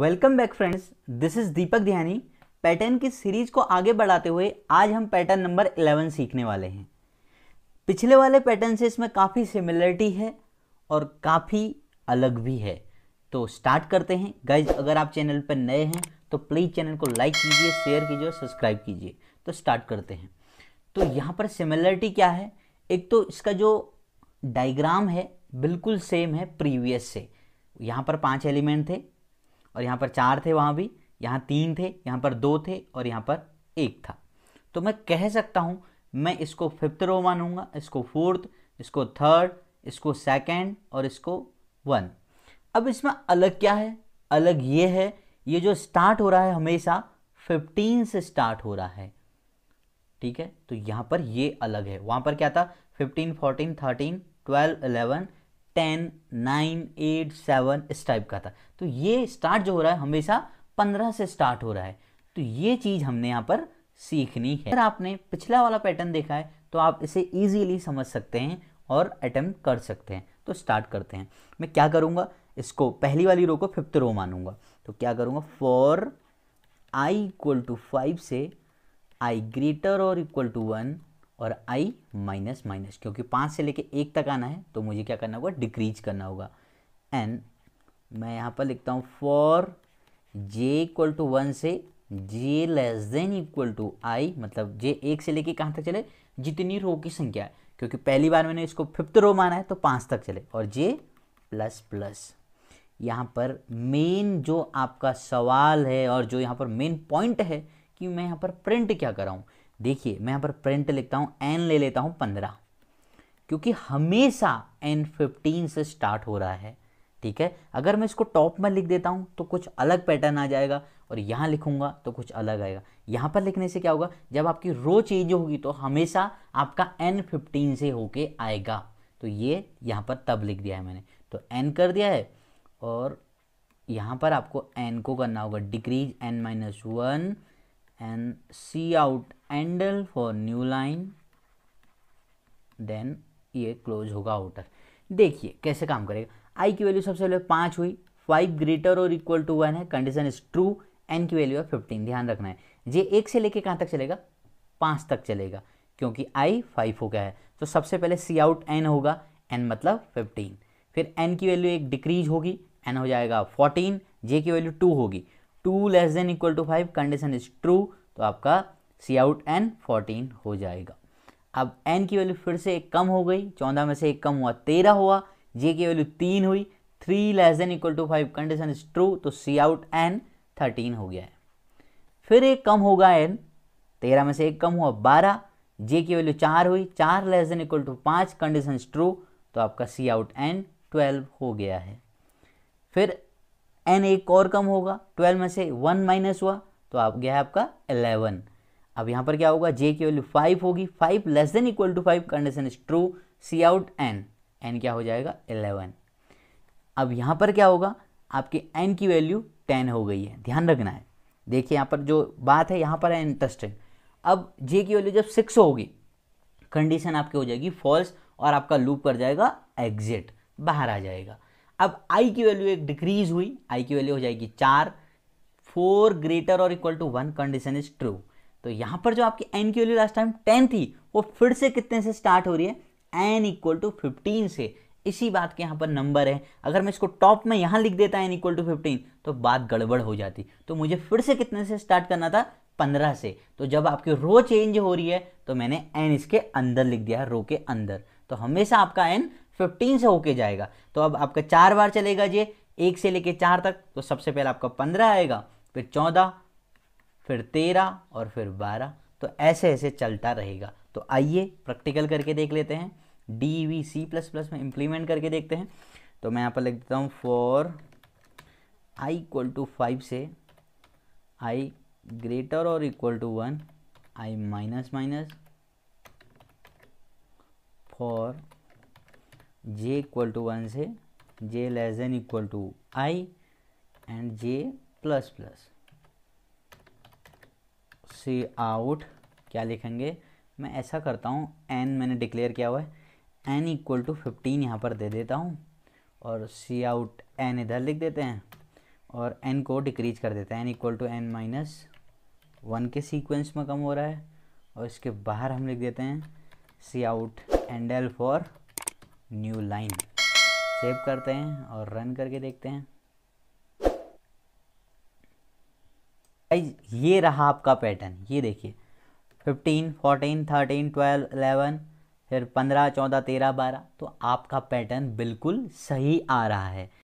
welcome back friends this is Deepak Dhyani pattern की series को आगे बढ़ाते हुए आज हम पैटर्न नंबर 11 सीखने वाले हैं पिछले वाले पैटर्न से इसमें काफ़ी सिमिलरिटी है और काफ़ी अलग भी है तो स्टार्ट करते हैं गाइज अगर आप चैनल पर नए हैं तो प्लीज़ चैनल को लाइक कीजिए शेयर कीजिए और सब्सक्राइब कीजिए तो स्टार्ट करते हैं तो यहाँ पर सिमिलरिटी क्या है एक तो इसका जो डायग्राम है बिल्कुल सेम है प्रीवियस से यहाँ पर पांच एलिमेंट थे और यहाँ पर चार थे वहाँ भी यहाँ तीन थे यहाँ पर दो थे और यहाँ पर एक था तो मैं कह सकता हूँ मैं इसको फिफ्थ रो मानूंगा इसको फोर्थ इसको थर्ड इसको सेकेंड और इसको वन अब इसमें अलग क्या है अलग ये है ये जो स्टार्ट हो रहा है हमेशा फिफ्टीन से स्टार्ट हो रहा है ठीक है तो यहाँ पर ये अलग है वहाँ पर क्या था fifteen fourteen thirteen twelve eleven ten nine eight seven इस टाइप का था तो ये स्टार्ट जो हो रहा है हमेशा पंद्रह से स्टार्ट हो रहा है तो ये चीज़ हमने यहाँ पर सीखनी है अगर आपने पिछला वाला पैटर्न देखा है तो आप इसे ईजीली समझ सकते हैं और अटैम्प्ट कर सकते हैं तो स्टार्ट करते हैं मैं क्या करूँगा इसको पहली वाली रो को फिफ्थ रो मानूंगा तो क्या करूँगा for i equal to five से आई ग्रेटर और इक्वल टू वन और आई माइनस माइनस क्योंकि पाँच से लेके एक तक आना है तो मुझे क्या करना होगा डिक्रीज करना होगा एंड मैं यहाँ पर लिखता हूँ for j equal to one से j less than equal to i मतलब जे एक से लेके कहाँ तक चले जितनी रो की संख्या है क्योंकि पहली बार मैंने इसको फिफ्थ रो माना है तो पाँच तक चले और जे प्लस प्लस यहाँ पर मेन जो आपका सवाल है और जो यहाँ पर मेन पॉइंट है कि मैं यहाँ पर प्रिंट क्या कराऊँ देखिए मैं यहाँ पर प्रिंट लिखता हूँ एन ले लेता हूँ पंद्रह क्योंकि हमेशा एन फिफ्टीन से स्टार्ट हो रहा है ठीक है अगर मैं इसको टॉप में लिख देता हूँ तो कुछ अलग पैटर्न आ जाएगा और यहाँ लिखूंगा तो कुछ अलग आएगा यहाँ पर लिखने से क्या होगा जब आपकी रो चेंज होगी तो हमेशा आपका एन फिफ्टीन से होके आएगा तो ये यहाँ पर तब लिख दिया है मैंने तो एन कर दिया है और यहाँ पर आपको एन को करना होगा decrease n minus one and C out endl for new line then ये क्लोज होगा आउटर देखिए कैसे काम करेगा आई की वैल्यू सबसे पहले पाँच हुई फाइव ग्रेटर और इक्वल टू वन है कंडीशन इज ट्रू एन की वैल्यू है फिफ्टीन ध्यान रखना है ये एक से लेके कहाँ तक चलेगा पाँच तक चलेगा क्योंकि आई फाइव हो गया है तो सबसे पहले सी आउट एन होगा एन मतलब फिफ्टीन फिर एन की वैल्यू एक डिक्रीज होगी एन हो जाएगा फोर्टीन जे की वैल्यू टू होगी two less than equal to five condition is true तो आपका सी आउट एन फोर्टीन हो जाएगा अब एन की वैल्यू फिर से एक कम हो गई चौदह में से एक कम हुआ तेरह हुआ जे की वैल्यू तीन हुई three less than equal to five condition is true तो सी आउट एन थर्टीन हो गया है फिर एक कम होगा एन तेरह में से एक कम हुआ बारह जे की वैल्यू चार हुई चार लेस देन इक्वल टू पाँच कंडीशन ट्रू तो आपका सी आउट एन ट्वेल्व हो गया है फिर एन एक और कम होगा ट्वेल्व में से वन माइनस हुआ तो आप गया है आपका एलेवन अब यहाँ पर क्या होगा जे की वैल्यू फाइव होगी five less than equal to five condition is true C out n n क्या हो जाएगा एलेवन अब यहाँ पर क्या होगा आपके एन की वैल्यू टेन हो गई है ध्यान रखना है देखिए यहाँ पर जो बात है यहाँ पर है इंटरेस्टिंग अब जे की वैल्यू जब सिक्स होगी कंडीशन आपकी हो जाएगी फॉल्स और आपका लूप कर जाएगा एग्जिट बाहर आ जाएगा अब i की वैल्यू एक डिक्रीज हुई i की वैल्यू हो जाएगी चार फोर ग्रेटर और equal to one condition is true तो यहां पर जो आपकी n की वैल्यू लास्ट टाइम टेन थी वो फिर से कितने से स्टार्ट हो रही है n इक्वल टू फिफ्टीन से इसी बात के यहां पर नंबर है अगर मैं इसको टॉप में यहां लिख देता एन इक्वल टू फिफ्टीन तो बात गड़बड़ हो जाती तो मुझे फिर से कितने से स्टार्ट करना था पंद्रह से तो जब आपकी रो चेंज हो रही है तो मैंने एन इसके अंदर लिख दिया है रो के अंदर तो हमेशा आपका एन फिफ्टीन से होके जाएगा तो अब आपका चार बार चलेगा ये एक से लेके चार तक तो सबसे पहले आपका पंद्रह आएगा फिर चौदह फिर तेरह और फिर बारह तो ऐसे ऐसे चलता रहेगा तो आइए प्रैक्टिकल करके देख लेते हैं Dev C plus plus में इम्प्लीमेंट करके देखते हैं तो मैं यहाँ पर लिख देता हूँ for i equal to five से आई ग्रेटर और equal to one i minus minus for j equal to one से j less than equal to i and j plus plus C out क्या लिखेंगे मैं ऐसा करता हूँ एन मैंने डिक्लेयर किया हुआ है एन इक्वल टू फिफ्टीन यहाँ पर दे देता हूँ और सी आउट एन इधर लिख देते हैं और एन को डिक्रीज कर देते हैं n equal to n minus one के सीक्वेंस में कम हो रहा है और इसके बाहर हम लिख देते हैं C out endl for new line save करते हैं और रन करके देखते हैं ये रहा आपका पैटर्न ये देखिए fifteen fourteen thirteen twelve eleven फिर पंद्रह चौदह तेरह बारह तो आपका पैटर्न बिल्कुल सही आ रहा है